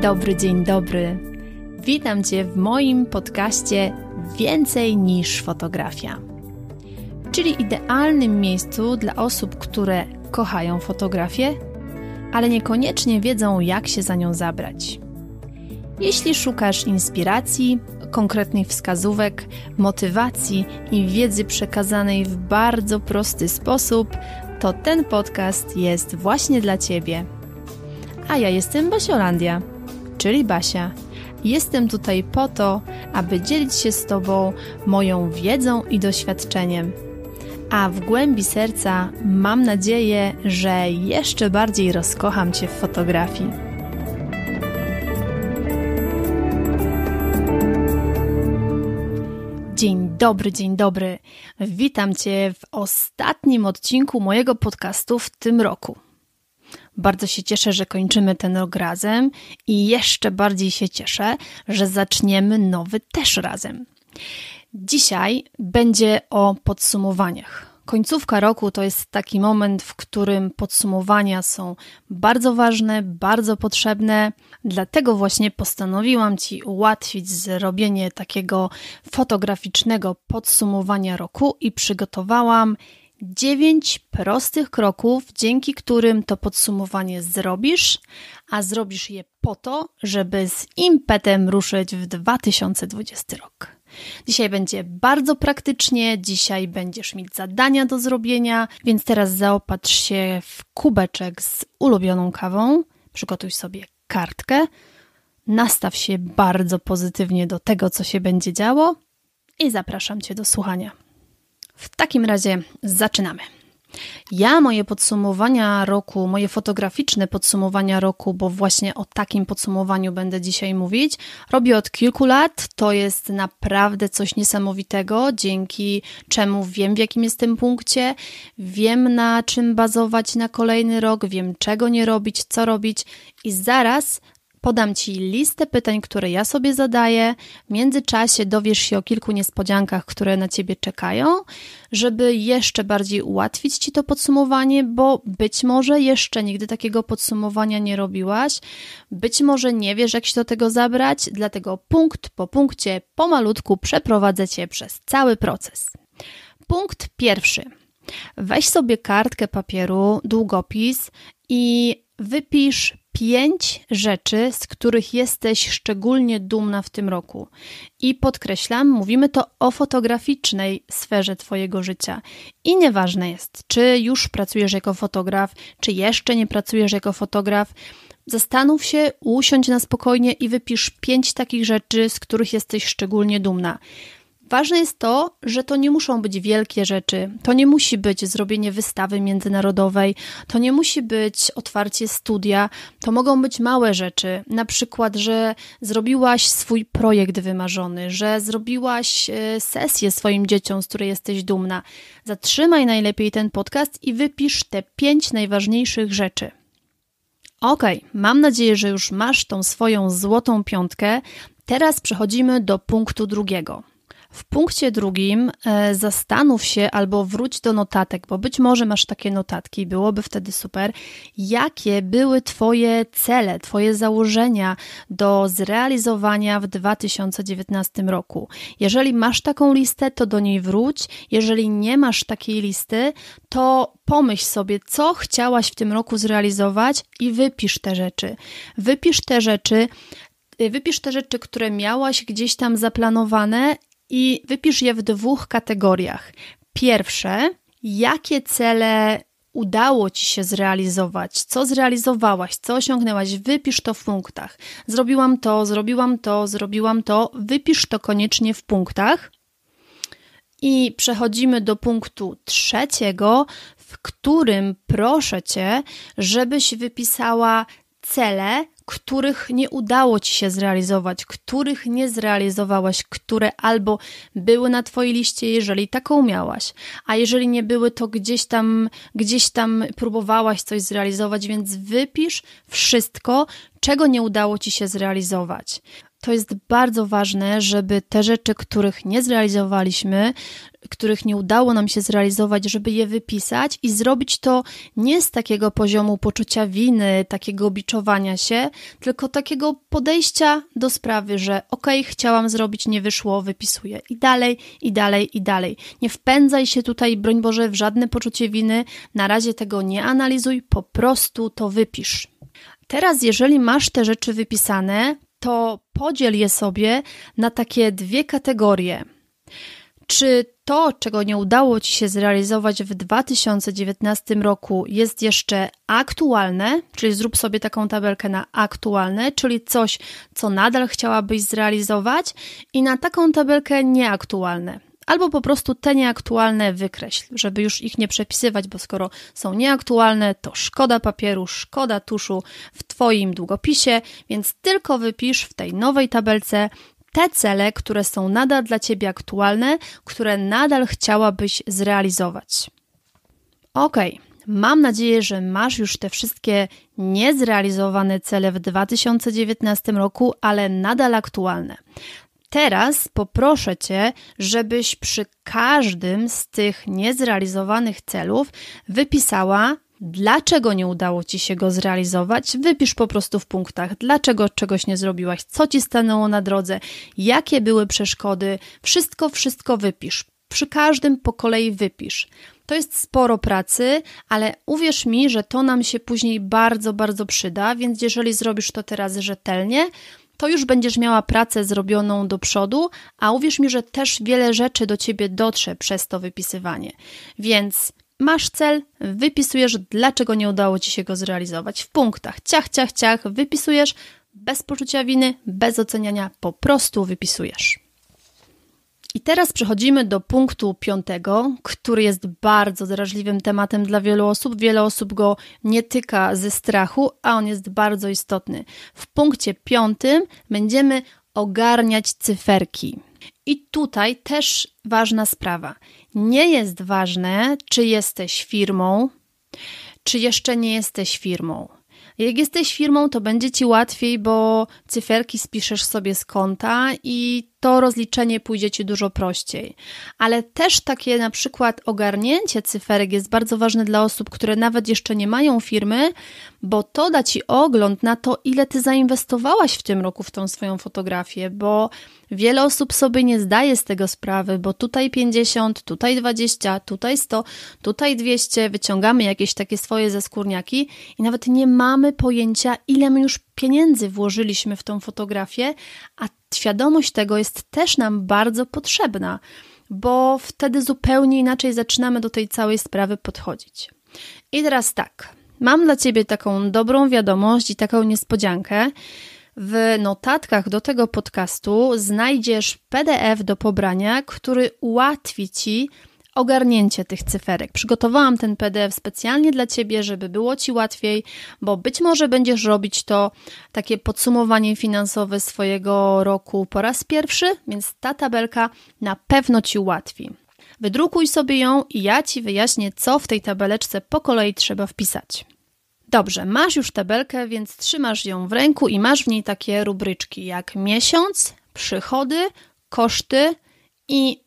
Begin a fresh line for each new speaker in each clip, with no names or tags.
dobry, dzień dobry. Witam Cię w moim podcaście Więcej niż fotografia, czyli idealnym miejscu dla osób, które kochają fotografię, ale niekoniecznie wiedzą, jak się za nią zabrać. Jeśli szukasz inspiracji, konkretnych wskazówek, motywacji i wiedzy przekazanej w bardzo prosty sposób, to ten podcast jest właśnie dla Ciebie. A ja jestem Basiolandia czyli Basia. Jestem tutaj po to, aby dzielić się z Tobą moją wiedzą i doświadczeniem. A w głębi serca mam nadzieję, że jeszcze bardziej rozkocham Cię w fotografii. Dzień dobry, dzień dobry. Witam Cię w ostatnim odcinku mojego podcastu w tym roku. Bardzo się cieszę, że kończymy ten rok razem i jeszcze bardziej się cieszę, że zaczniemy nowy też razem. Dzisiaj będzie o podsumowaniach. Końcówka roku to jest taki moment, w którym podsumowania są bardzo ważne, bardzo potrzebne. Dlatego właśnie postanowiłam Ci ułatwić zrobienie takiego fotograficznego podsumowania roku i przygotowałam 9 prostych kroków, dzięki którym to podsumowanie zrobisz, a zrobisz je po to, żeby z impetem ruszyć w 2020 rok. Dzisiaj będzie bardzo praktycznie, dzisiaj będziesz mieć zadania do zrobienia, więc teraz zaopatrz się w kubeczek z ulubioną kawą, przygotuj sobie kartkę, nastaw się bardzo pozytywnie do tego, co się będzie działo i zapraszam Cię do słuchania. W takim razie zaczynamy. Ja moje podsumowania roku, moje fotograficzne podsumowania roku, bo właśnie o takim podsumowaniu będę dzisiaj mówić, robię od kilku lat. To jest naprawdę coś niesamowitego, dzięki czemu wiem, w jakim jestem punkcie, wiem na czym bazować na kolejny rok, wiem czego nie robić, co robić i zaraz Podam Ci listę pytań, które ja sobie zadaję. W międzyczasie dowiesz się o kilku niespodziankach, które na Ciebie czekają, żeby jeszcze bardziej ułatwić Ci to podsumowanie, bo być może jeszcze nigdy takiego podsumowania nie robiłaś, być może nie wiesz, jak się do tego zabrać, dlatego punkt po punkcie, pomalutku przeprowadzę Cię przez cały proces. Punkt pierwszy. Weź sobie kartkę papieru, długopis i wypisz Pięć rzeczy, z których jesteś szczególnie dumna w tym roku. I podkreślam, mówimy to o fotograficznej sferze Twojego życia. I nieważne jest, czy już pracujesz jako fotograf, czy jeszcze nie pracujesz jako fotograf. Zastanów się, usiądź na spokojnie i wypisz pięć takich rzeczy, z których jesteś szczególnie dumna. Ważne jest to, że to nie muszą być wielkie rzeczy. To nie musi być zrobienie wystawy międzynarodowej, to nie musi być otwarcie studia, to mogą być małe rzeczy. Na przykład, że zrobiłaś swój projekt wymarzony, że zrobiłaś e, sesję swoim dzieciom, z której jesteś dumna. Zatrzymaj najlepiej ten podcast i wypisz te pięć najważniejszych rzeczy. Ok, mam nadzieję, że już masz tą swoją złotą piątkę. Teraz przechodzimy do punktu drugiego. W punkcie drugim e, zastanów się albo wróć do notatek, bo być może masz takie notatki, byłoby wtedy super. Jakie były Twoje cele, Twoje założenia do zrealizowania w 2019 roku? Jeżeli masz taką listę, to do niej wróć. Jeżeli nie masz takiej listy, to pomyśl sobie, co chciałaś w tym roku zrealizować i wypisz te rzeczy. Wypisz te rzeczy, y, wypisz te rzeczy, które miałaś gdzieś tam zaplanowane i wypisz je w dwóch kategoriach. Pierwsze, jakie cele udało Ci się zrealizować, co zrealizowałaś, co osiągnęłaś, wypisz to w punktach. Zrobiłam to, zrobiłam to, zrobiłam to, wypisz to koniecznie w punktach. I przechodzimy do punktu trzeciego, w którym proszę Cię, żebyś wypisała cele, których nie udało ci się zrealizować, których nie zrealizowałaś, które albo były na twojej liście, jeżeli taką miałaś, a jeżeli nie były, to gdzieś tam, gdzieś tam próbowałaś coś zrealizować, więc wypisz wszystko, czego nie udało ci się zrealizować to jest bardzo ważne, żeby te rzeczy, których nie zrealizowaliśmy, których nie udało nam się zrealizować, żeby je wypisać i zrobić to nie z takiego poziomu poczucia winy, takiego biczowania się, tylko takiego podejścia do sprawy, że okej, okay, chciałam zrobić, nie wyszło, wypisuję i dalej, i dalej, i dalej. Nie wpędzaj się tutaj, broń Boże, w żadne poczucie winy, na razie tego nie analizuj, po prostu to wypisz. Teraz, jeżeli masz te rzeczy wypisane, to podziel je sobie na takie dwie kategorie. Czy to, czego nie udało Ci się zrealizować w 2019 roku, jest jeszcze aktualne, czyli zrób sobie taką tabelkę na aktualne, czyli coś, co nadal chciałabyś zrealizować, i na taką tabelkę nieaktualne, albo po prostu te nieaktualne wykreśl, żeby już ich nie przepisywać, bo skoro są nieaktualne, to szkoda papieru, szkoda tuszu w Twoim długopisie, więc tylko wypisz w tej nowej tabelce te cele, które są nadal dla Ciebie aktualne, które nadal chciałabyś zrealizować. Ok, mam nadzieję, że masz już te wszystkie niezrealizowane cele w 2019 roku, ale nadal aktualne. Teraz poproszę Cię, żebyś przy każdym z tych niezrealizowanych celów wypisała, dlaczego nie udało Ci się go zrealizować. Wypisz po prostu w punktach, dlaczego czegoś nie zrobiłaś, co Ci stanęło na drodze, jakie były przeszkody. Wszystko, wszystko wypisz. Przy każdym po kolei wypisz. To jest sporo pracy, ale uwierz mi, że to nam się później bardzo, bardzo przyda, więc jeżeli zrobisz to teraz rzetelnie, to już będziesz miała pracę zrobioną do przodu, a uwierz mi, że też wiele rzeczy do ciebie dotrze przez to wypisywanie. Więc masz cel, wypisujesz, dlaczego nie udało ci się go zrealizować. W punktach ciach, ciach, ciach, wypisujesz bez poczucia winy, bez oceniania, po prostu wypisujesz. I teraz przechodzimy do punktu piątego, który jest bardzo drażliwym tematem dla wielu osób. Wiele osób go nie tyka ze strachu, a on jest bardzo istotny. W punkcie piątym będziemy ogarniać cyferki. I tutaj też ważna sprawa. Nie jest ważne, czy jesteś firmą, czy jeszcze nie jesteś firmą. Jak jesteś firmą, to będzie ci łatwiej, bo cyferki spiszesz sobie z konta i to rozliczenie pójdzie Ci dużo prościej. Ale też takie na przykład ogarnięcie cyferek jest bardzo ważne dla osób, które nawet jeszcze nie mają firmy, bo to da Ci ogląd na to, ile Ty zainwestowałaś w tym roku w tą swoją fotografię, bo wiele osób sobie nie zdaje z tego sprawy, bo tutaj 50, tutaj 20, tutaj 100, tutaj 200, wyciągamy jakieś takie swoje skórniaki i nawet nie mamy pojęcia, ile my już pieniędzy włożyliśmy w tą fotografię, a świadomość tego jest też nam bardzo potrzebna, bo wtedy zupełnie inaczej zaczynamy do tej całej sprawy podchodzić. I teraz tak, mam dla Ciebie taką dobrą wiadomość i taką niespodziankę. W notatkach do tego podcastu znajdziesz PDF do pobrania, który ułatwi Ci ogarnięcie tych cyferek. Przygotowałam ten PDF specjalnie dla Ciebie, żeby było Ci łatwiej, bo być może będziesz robić to takie podsumowanie finansowe swojego roku po raz pierwszy, więc ta tabelka na pewno Ci ułatwi. Wydrukuj sobie ją i ja Ci wyjaśnię, co w tej tabeleczce po kolei trzeba wpisać. Dobrze, masz już tabelkę, więc trzymasz ją w ręku i masz w niej takie rubryczki jak miesiąc, przychody, koszty i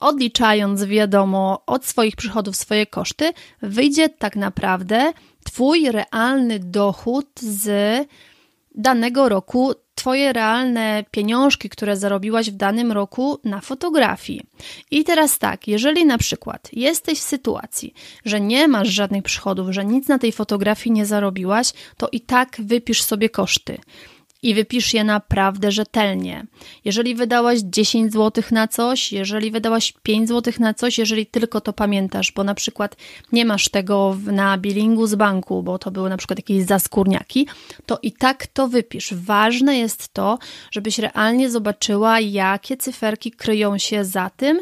odliczając wiadomo od swoich przychodów swoje koszty, wyjdzie tak naprawdę Twój realny dochód z danego roku, Twoje realne pieniążki, które zarobiłaś w danym roku na fotografii. I teraz tak, jeżeli na przykład jesteś w sytuacji, że nie masz żadnych przychodów, że nic na tej fotografii nie zarobiłaś, to i tak wypisz sobie koszty i wypisz je naprawdę rzetelnie. Jeżeli wydałaś 10 zł na coś, jeżeli wydałaś 5 zł na coś, jeżeli tylko to pamiętasz, bo na przykład nie masz tego na bilingu z banku, bo to były na przykład jakieś zaskórniaki, to i tak to wypisz. Ważne jest to, żebyś realnie zobaczyła, jakie cyferki kryją się za tym,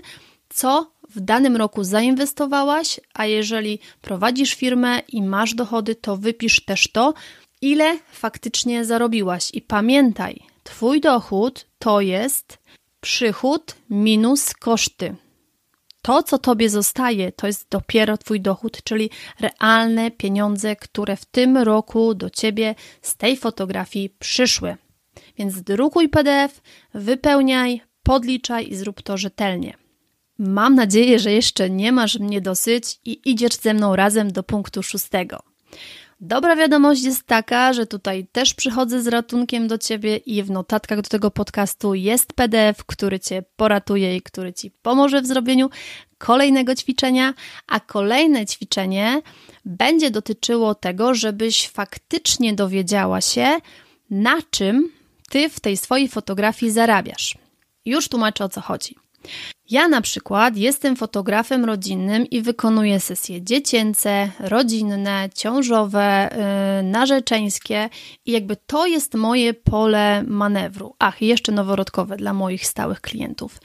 co w danym roku zainwestowałaś, a jeżeli prowadzisz firmę i masz dochody, to wypisz też to, ile faktycznie zarobiłaś. I pamiętaj, Twój dochód to jest przychód minus koszty. To, co Tobie zostaje, to jest dopiero Twój dochód, czyli realne pieniądze, które w tym roku do Ciebie z tej fotografii przyszły. Więc drukuj PDF, wypełniaj, podliczaj i zrób to rzetelnie. Mam nadzieję, że jeszcze nie masz mnie dosyć i idziesz ze mną razem do punktu szóstego. Dobra wiadomość jest taka, że tutaj też przychodzę z ratunkiem do ciebie i w notatkach do tego podcastu jest PDF, który cię poratuje i który ci pomoże w zrobieniu kolejnego ćwiczenia, a kolejne ćwiczenie będzie dotyczyło tego, żebyś faktycznie dowiedziała się, na czym ty w tej swojej fotografii zarabiasz. Już tłumaczę o co chodzi. Ja na przykład jestem fotografem rodzinnym i wykonuję sesje dziecięce, rodzinne, ciążowe, y, narzeczeńskie i jakby to jest moje pole manewru. Ach, i jeszcze noworodkowe dla moich stałych klientów.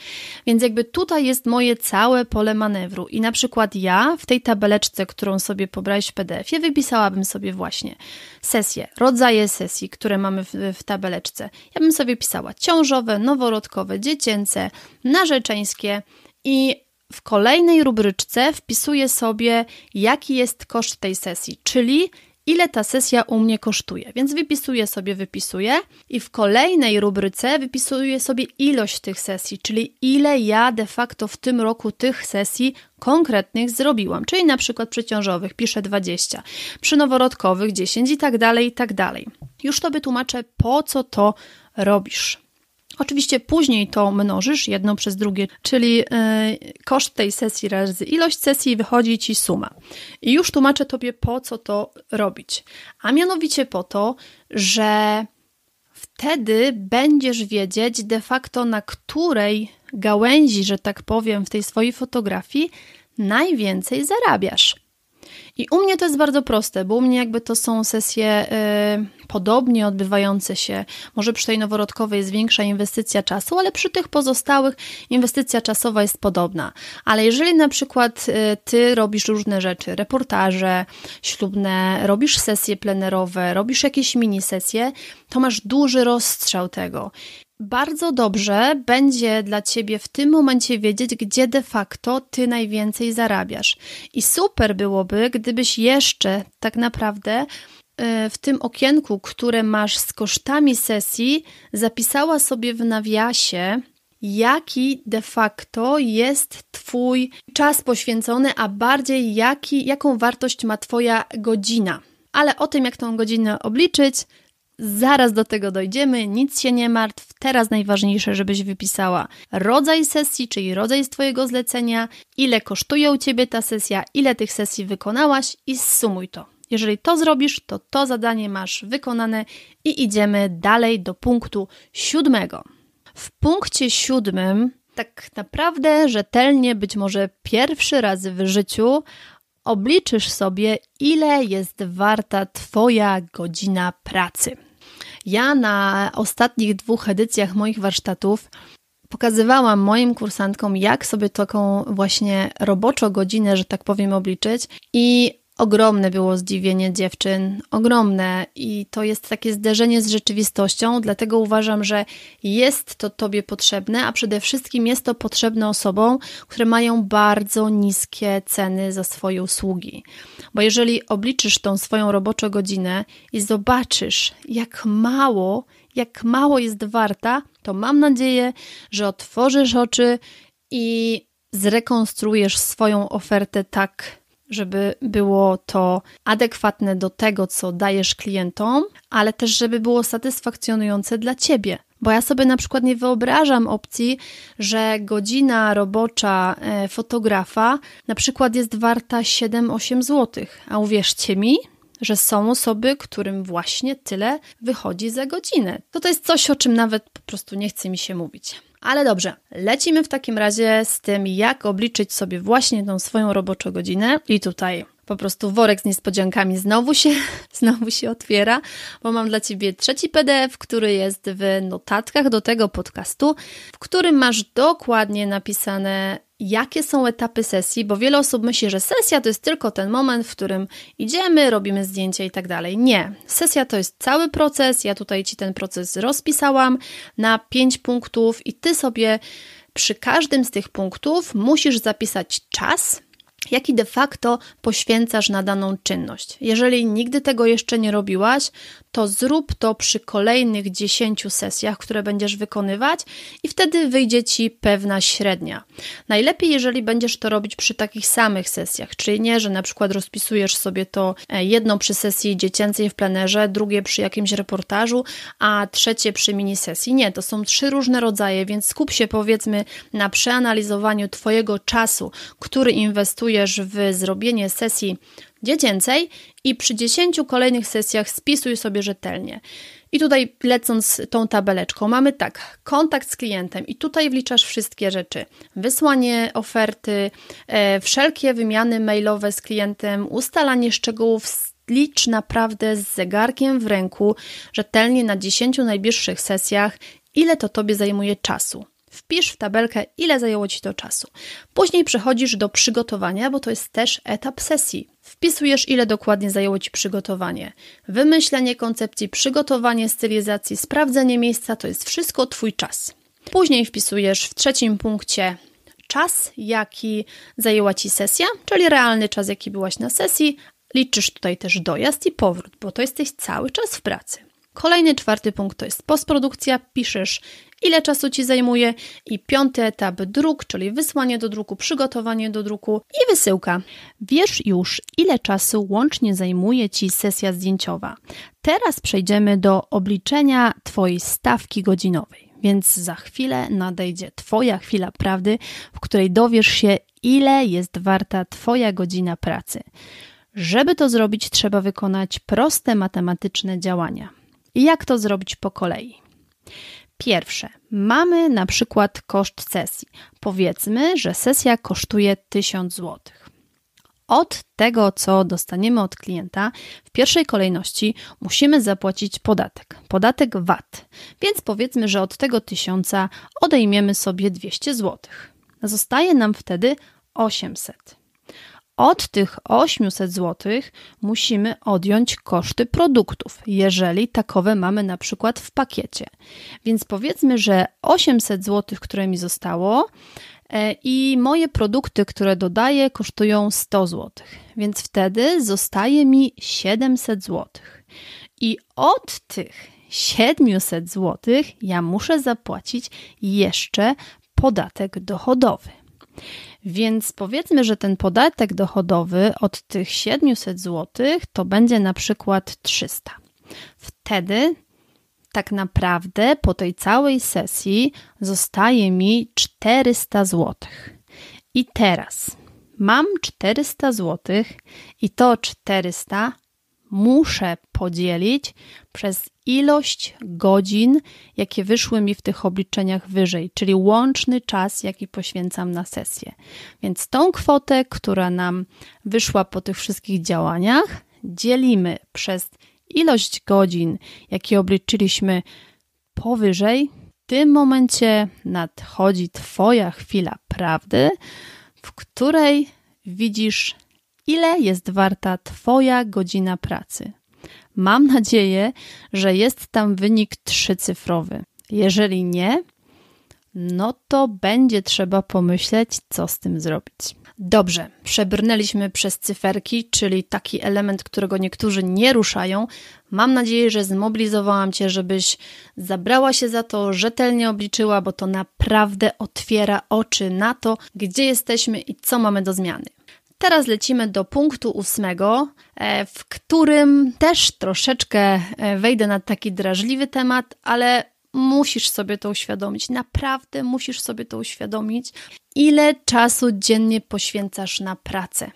Więc jakby tutaj jest moje całe pole manewru i na przykład ja w tej tabeleczce, którą sobie pobrałeś w PDF-ie, wypisałabym sobie właśnie sesje, rodzaje sesji, które mamy w, w tabeleczce. Ja bym sobie pisała ciążowe, noworodkowe, dziecięce, narzeczeńskie, wszystkie i w kolejnej rubryczce wpisuję sobie, jaki jest koszt tej sesji, czyli ile ta sesja u mnie kosztuje. Więc wypisuję sobie, wypisuję i w kolejnej rubryce wypisuję sobie ilość tych sesji, czyli ile ja de facto w tym roku tych sesji konkretnych zrobiłam, czyli na przykład przy ciążowych piszę 20, przy noworodkowych 10 i tak dalej, i tak dalej. Już to tłumaczę, po co to robisz. Oczywiście później to mnożysz jedno przez drugie, czyli e, koszt tej sesji razy ilość sesji wychodzi ci suma. I już tłumaczę Tobie, po co to robić. A mianowicie po to, że wtedy będziesz wiedzieć de facto, na której gałęzi, że tak powiem, w tej swojej fotografii najwięcej zarabiasz. I u mnie to jest bardzo proste, bo u mnie jakby to są sesje y, podobnie odbywające się. Może przy tej noworodkowej jest większa inwestycja czasu, ale przy tych pozostałych inwestycja czasowa jest podobna. Ale jeżeli na przykład y, ty robisz różne rzeczy, reportaże ślubne, robisz sesje plenerowe, robisz jakieś mini sesje, to masz duży rozstrzał tego. Bardzo dobrze będzie dla ciebie w tym momencie wiedzieć, gdzie de facto ty najwięcej zarabiasz. I super byłoby, gdybyś jeszcze tak naprawdę e, w tym okienku, które masz z kosztami sesji, zapisała sobie w nawiasie, jaki de facto jest Twój czas poświęcony, a bardziej jaki, jaką wartość ma Twoja godzina. Ale o tym, jak tą godzinę obliczyć, Zaraz do tego dojdziemy, nic się nie martw. Teraz najważniejsze, żebyś wypisała rodzaj sesji, czyli rodzaj Twojego zlecenia, ile kosztuje u Ciebie ta sesja, ile tych sesji wykonałaś i sumuj to. Jeżeli to zrobisz, to to zadanie masz wykonane i idziemy dalej do punktu siódmego. W punkcie siódmym, tak naprawdę rzetelnie, być może pierwszy raz w życiu, obliczysz sobie, ile jest warta Twoja godzina pracy. Ja na ostatnich dwóch edycjach moich warsztatów pokazywałam moim kursantkom, jak sobie taką właśnie roboczo godzinę, że tak powiem, obliczyć i Ogromne było zdziwienie dziewczyn, ogromne, i to jest takie zderzenie z rzeczywistością, dlatego uważam, że jest to Tobie potrzebne, a przede wszystkim jest to potrzebne osobom, które mają bardzo niskie ceny za swoje usługi. Bo jeżeli obliczysz tą swoją roboczą godzinę i zobaczysz, jak mało, jak mało jest warta, to mam nadzieję, że otworzysz oczy i zrekonstruujesz swoją ofertę tak, żeby było to adekwatne do tego, co dajesz klientom, ale też żeby było satysfakcjonujące dla ciebie. Bo ja sobie na przykład nie wyobrażam opcji, że godzina robocza e, fotografa na przykład jest warta 7-8 zł. A uwierzcie mi, że są osoby, którym właśnie tyle wychodzi za godzinę. To to jest coś, o czym nawet po prostu nie chce mi się mówić. Ale dobrze, lecimy w takim razie z tym, jak obliczyć sobie właśnie tą swoją roboczą godzinę. i tutaj po prostu worek z niespodziankami znowu się, znowu się otwiera, bo mam dla Ciebie trzeci PDF, który jest w notatkach do tego podcastu, w którym masz dokładnie napisane, jakie są etapy sesji, bo wiele osób myśli, że sesja to jest tylko ten moment, w którym idziemy, robimy zdjęcia i tak dalej. Nie. Sesja to jest cały proces. Ja tutaj Ci ten proces rozpisałam na pięć punktów i Ty sobie przy każdym z tych punktów musisz zapisać czas, jaki de facto poświęcasz na daną czynność. Jeżeli nigdy tego jeszcze nie robiłaś, to zrób to przy kolejnych 10 sesjach, które będziesz wykonywać, i wtedy wyjdzie ci pewna średnia. Najlepiej, jeżeli będziesz to robić przy takich samych sesjach, czyli nie, że na przykład rozpisujesz sobie to e, jedno przy sesji dziecięcej w plenerze, drugie przy jakimś reportażu, a trzecie przy mini sesji. Nie, to są trzy różne rodzaje, więc skup się powiedzmy na przeanalizowaniu Twojego czasu, który inwestujesz zainwestujesz w zrobienie sesji dziecięcej i przy 10 kolejnych sesjach spisuj sobie rzetelnie. I tutaj lecąc tą tabeleczką, mamy tak, kontakt z klientem i tutaj wliczasz wszystkie rzeczy. Wysłanie oferty, e, wszelkie wymiany mailowe z klientem, ustalanie szczegółów, licz naprawdę z zegarkiem w ręku, rzetelnie na 10 najbliższych sesjach, ile to Tobie zajmuje czasu wpisz w tabelkę, ile zajęło Ci to czasu. Później przechodzisz do przygotowania, bo to jest też etap sesji. Wpisujesz, ile dokładnie zajęło Ci przygotowanie. Wymyślenie koncepcji, przygotowanie stylizacji, sprawdzenie miejsca to jest wszystko Twój czas. Później wpisujesz w trzecim punkcie czas, jaki zajęła Ci sesja, czyli realny czas, jaki byłaś na sesji. Liczysz tutaj też dojazd i powrót, bo to jesteś cały czas w pracy. Kolejny czwarty punkt to jest postprodukcja. Piszesz, ile czasu ci zajmuje. I piąty etap druk, czyli wysłanie do druku, przygotowanie do druku i wysyłka. Wiesz już, ile czasu łącznie zajmuje ci sesja zdjęciowa. Teraz przejdziemy do obliczenia Twojej stawki godzinowej. Więc za chwilę nadejdzie Twoja chwila prawdy, w której dowiesz się, ile jest warta Twoja godzina pracy. Żeby to zrobić, trzeba wykonać proste matematyczne działania. Jak to zrobić po kolei? Pierwsze, mamy na przykład koszt sesji. Powiedzmy, że sesja kosztuje 1000 zł. Od tego, co dostaniemy od klienta, w pierwszej kolejności musimy zapłacić podatek, podatek VAT. Więc powiedzmy, że od tego 1000 odejmiemy sobie 200 zł. Zostaje nam wtedy 800 od tych 800 zł musimy odjąć koszty produktów, jeżeli takowe mamy na przykład w pakiecie. Więc powiedzmy, że 800 zł, które mi zostało, e, i moje produkty, które dodaję, kosztują 100 zł, więc wtedy zostaje mi 700 zł. I od tych 700 zł ja muszę zapłacić jeszcze podatek dochodowy. Więc powiedzmy, że ten podatek dochodowy od tych 700 zł to będzie na przykład 300. Wtedy tak naprawdę po tej całej sesji zostaje mi 400 zł. I teraz mam 400 zł i to 400 muszę podzielić przez ilość godzin, jakie wyszły mi w tych obliczeniach wyżej, czyli łączny czas, jaki poświęcam na sesję. Więc tą kwotę, która nam wyszła po tych wszystkich działaniach, dzielimy przez ilość godzin, jakie obliczyliśmy powyżej. W tym momencie nadchodzi Twoja chwila prawdy, w której widzisz Ile jest warta Twoja godzina pracy? Mam nadzieję, że jest tam wynik trzycyfrowy. Jeżeli nie, no to będzie trzeba pomyśleć, co z tym zrobić. Dobrze, przebrnęliśmy przez cyferki, czyli taki element, którego niektórzy nie ruszają. Mam nadzieję, że zmobilizowałam Cię, żebyś zabrała się za to, rzetelnie obliczyła, bo to naprawdę otwiera oczy na to, gdzie jesteśmy i co mamy do zmiany. Teraz lecimy do punktu ósmego, e, w którym też troszeczkę e, wejdę na taki drażliwy temat, ale musisz sobie to uświadomić. Naprawdę musisz sobie to uświadomić, ile czasu dziennie poświęcasz na pracę.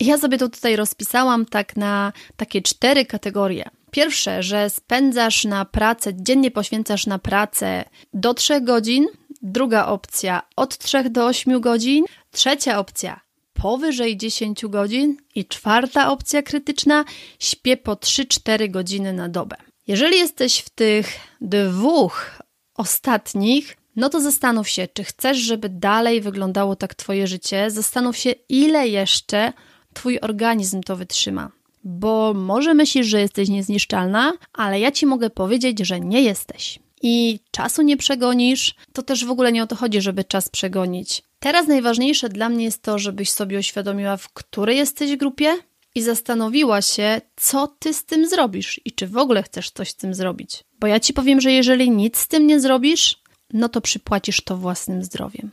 Ja sobie to tutaj rozpisałam tak na takie cztery kategorie. Pierwsze, że spędzasz na pracę, dziennie poświęcasz na pracę do 3 godzin. Druga opcja od 3 do 8 godzin. Trzecia opcja powyżej 10 godzin i czwarta opcja krytyczna śpię po 3-4 godziny na dobę. Jeżeli jesteś w tych dwóch ostatnich, no to zastanów się, czy chcesz, żeby dalej wyglądało tak Twoje życie. Zastanów się, ile jeszcze Twój organizm to wytrzyma. Bo może myślisz, że jesteś niezniszczalna, ale ja Ci mogę powiedzieć, że nie jesteś. I czasu nie przegonisz, to też w ogóle nie o to chodzi, żeby czas przegonić. Teraz najważniejsze dla mnie jest to, żebyś sobie uświadomiła, w której jesteś grupie i zastanowiła się, co ty z tym zrobisz i czy w ogóle chcesz coś z tym zrobić. Bo ja ci powiem, że jeżeli nic z tym nie zrobisz, no to przypłacisz to własnym zdrowiem.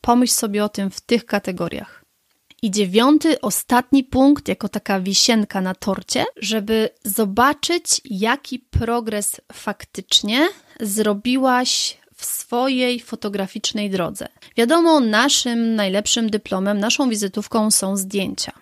Pomyśl sobie o tym w tych kategoriach. I dziewiąty, ostatni punkt, jako taka wisienka na torcie, żeby zobaczyć, jaki progres faktycznie zrobiłaś w swojej fotograficznej drodze. Wiadomo, naszym najlepszym dyplomem, naszą wizytówką są zdjęcia.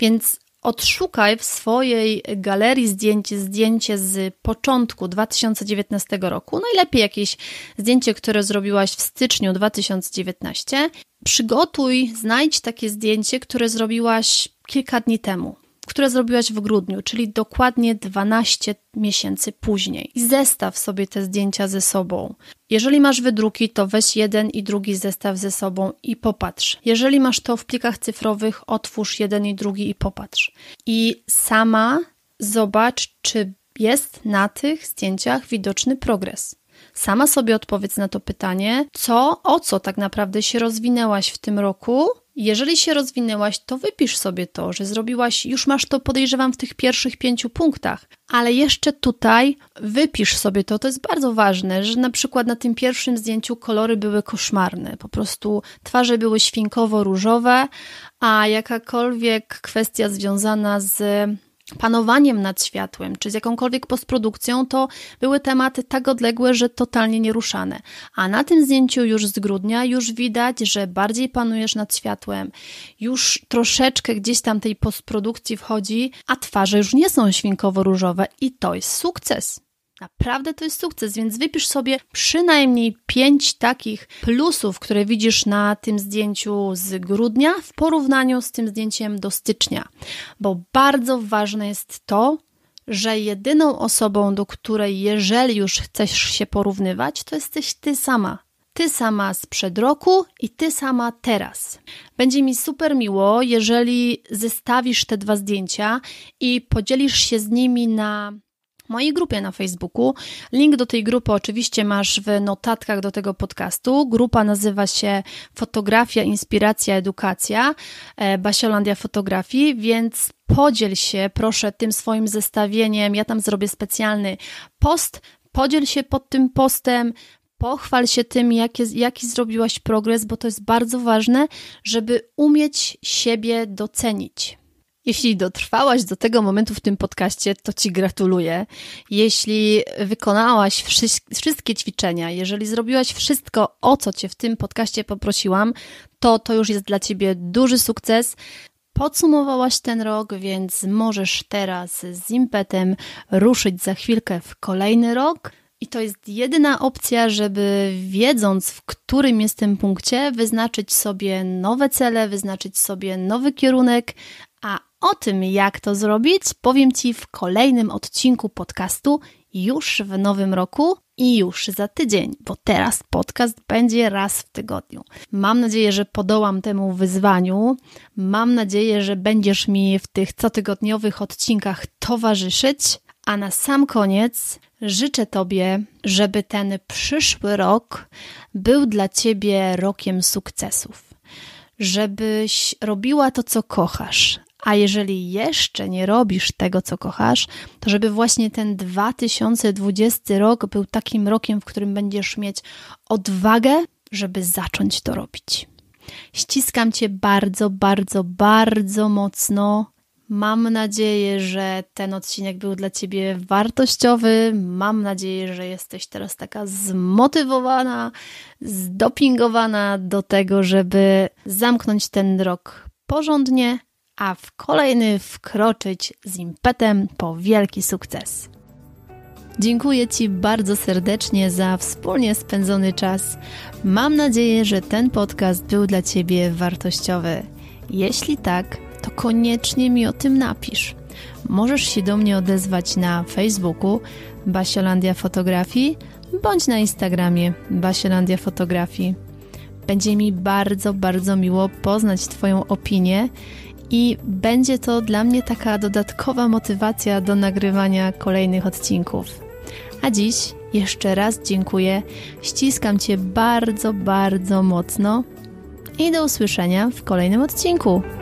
Więc odszukaj w swojej galerii zdjęć zdjęcie z początku 2019 roku, najlepiej jakieś zdjęcie, które zrobiłaś w styczniu 2019. Przygotuj, znajdź takie zdjęcie, które zrobiłaś kilka dni temu które zrobiłaś w grudniu, czyli dokładnie 12 miesięcy później. I zestaw sobie te zdjęcia ze sobą. Jeżeli masz wydruki, to weź jeden i drugi zestaw ze sobą i popatrz. Jeżeli masz to w plikach cyfrowych, otwórz jeden i drugi i popatrz. I sama zobacz, czy jest na tych zdjęciach widoczny progres. Sama sobie odpowiedz na to pytanie, co, o co tak naprawdę się rozwinęłaś w tym roku, jeżeli się rozwinęłaś, to wypisz sobie to, że zrobiłaś, już masz to podejrzewam w tych pierwszych pięciu punktach, ale jeszcze tutaj wypisz sobie to, to jest bardzo ważne, że na przykład na tym pierwszym zdjęciu kolory były koszmarne, po prostu twarze były świnkowo-różowe, a jakakolwiek kwestia związana z panowaniem nad światłem, czy z jakąkolwiek postprodukcją, to były tematy tak odległe, że totalnie nieruszane. A na tym zdjęciu już z grudnia już widać, że bardziej panujesz nad światłem, już troszeczkę gdzieś tam tej postprodukcji wchodzi, a twarze już nie są świnkowo-różowe i to jest sukces. Naprawdę to jest sukces, więc wypisz sobie przynajmniej pięć takich plusów, które widzisz na tym zdjęciu z grudnia w porównaniu z tym zdjęciem do stycznia, bo bardzo ważne jest to, że jedyną osobą, do której jeżeli już chcesz się porównywać, to jesteś ty sama. Ty sama sprzed roku i ty sama teraz. Będzie mi super miło, jeżeli zestawisz te dwa zdjęcia i podzielisz się z nimi na mojej grupie na Facebooku. Link do tej grupy oczywiście masz w notatkach do tego podcastu. Grupa nazywa się Fotografia, Inspiracja, Edukacja, e, Basiolandia Fotografii, więc podziel się proszę tym swoim zestawieniem. Ja tam zrobię specjalny post. Podziel się pod tym postem, pochwal się tym, jakie, jaki zrobiłaś progres, bo to jest bardzo ważne, żeby umieć siebie docenić. Jeśli dotrwałaś do tego momentu w tym podcaście, to Ci gratuluję. Jeśli wykonałaś wszy wszystkie ćwiczenia, jeżeli zrobiłaś wszystko, o co Cię w tym podcaście poprosiłam, to to już jest dla Ciebie duży sukces. Podsumowałaś ten rok, więc możesz teraz z impetem ruszyć za chwilkę w kolejny rok. I to jest jedyna opcja, żeby wiedząc, w którym jestem punkcie, wyznaczyć sobie nowe cele, wyznaczyć sobie nowy kierunek, a o tym, jak to zrobić, powiem Ci w kolejnym odcinku podcastu już w nowym roku i już za tydzień, bo teraz podcast będzie raz w tygodniu. Mam nadzieję, że podołam temu wyzwaniu. Mam nadzieję, że będziesz mi w tych cotygodniowych odcinkach towarzyszyć. A na sam koniec życzę Tobie, żeby ten przyszły rok był dla Ciebie rokiem sukcesów żebyś robiła to, co kochasz, a jeżeli jeszcze nie robisz tego, co kochasz, to żeby właśnie ten 2020 rok był takim rokiem, w którym będziesz mieć odwagę, żeby zacząć to robić. Ściskam Cię bardzo, bardzo, bardzo mocno. Mam nadzieję, że ten odcinek był dla Ciebie wartościowy. Mam nadzieję, że jesteś teraz taka zmotywowana, zdopingowana do tego, żeby zamknąć ten rok porządnie a w kolejny wkroczyć z impetem po wielki sukces. Dziękuję Ci bardzo serdecznie za wspólnie spędzony czas. Mam nadzieję, że ten podcast był dla Ciebie wartościowy. Jeśli tak, to koniecznie mi o tym napisz. Możesz się do mnie odezwać na Facebooku Basiolandia Fotografii bądź na Instagramie Basiolandia Fotografii. Będzie mi bardzo, bardzo miło poznać Twoją opinię i będzie to dla mnie taka dodatkowa motywacja do nagrywania kolejnych odcinków. A dziś jeszcze raz dziękuję, ściskam Cię bardzo, bardzo mocno i do usłyszenia w kolejnym odcinku.